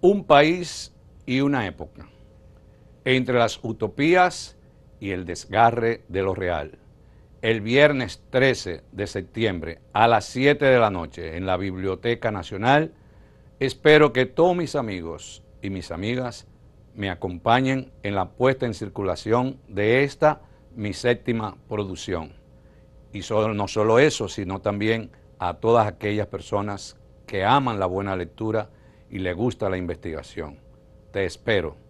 un país y una época, entre las utopías y el desgarre de lo real. El viernes 13 de septiembre a las 7 de la noche en la Biblioteca Nacional, espero que todos mis amigos y mis amigas me acompañen en la puesta en circulación de esta mi séptima producción. Y no solo eso, sino también a todas aquellas personas que aman la buena lectura y le gusta la investigación. Te espero.